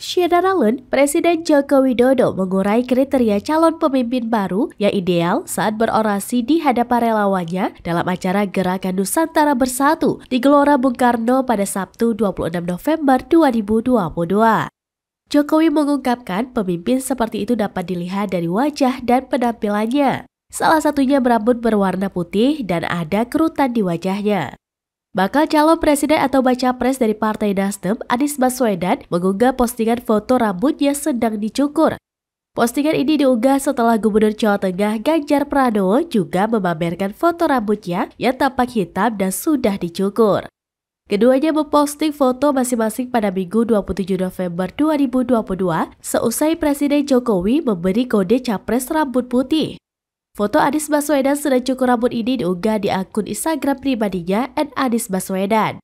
Syeda Ralun, Presiden Joko Widodo mengurai kriteria calon pemimpin baru yang ideal saat berorasi di hadapan relawannya dalam acara Gerakan Nusantara Bersatu di Gelora Bung Karno pada Sabtu 26 November 2022. Jokowi mengungkapkan pemimpin seperti itu dapat dilihat dari wajah dan penampilannya. Salah satunya berambut berwarna putih dan ada kerutan di wajahnya. Bakal calon presiden atau baca pres dari Partai Nasdem, Anies Baswedan, mengunggah postingan foto rambutnya sedang dicukur. Postingan ini diunggah setelah Gubernur Jawa Tengah Ganjar Pranowo juga memamerkan foto rambutnya yang tampak hitam dan sudah dicukur. Keduanya memposting foto masing-masing pada Minggu 27 November 2022 seusai Presiden Jokowi memberi kode capres rambut putih. Foto Adis Baswedan sedang cukur rambut ini diunggah di akun Instagram pribadinya Baswedan.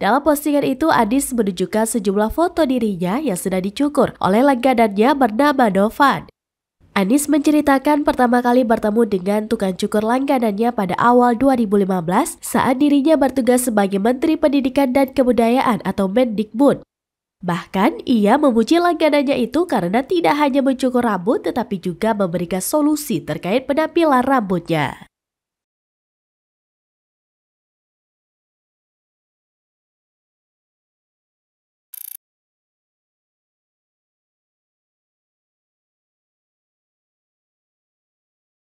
Dalam postingan itu, Adis menunjukkan sejumlah foto dirinya yang sedang dicukur oleh langganannya bernama Novan. Anis menceritakan pertama kali bertemu dengan tukang cukur langganannya pada awal 2015 saat dirinya bertugas sebagai Menteri Pendidikan dan Kebudayaan atau Mendikbud. Bahkan ia memuji langganannya itu karena tidak hanya mencukur rambut tetapi juga memberikan solusi terkait penampilan rambutnya.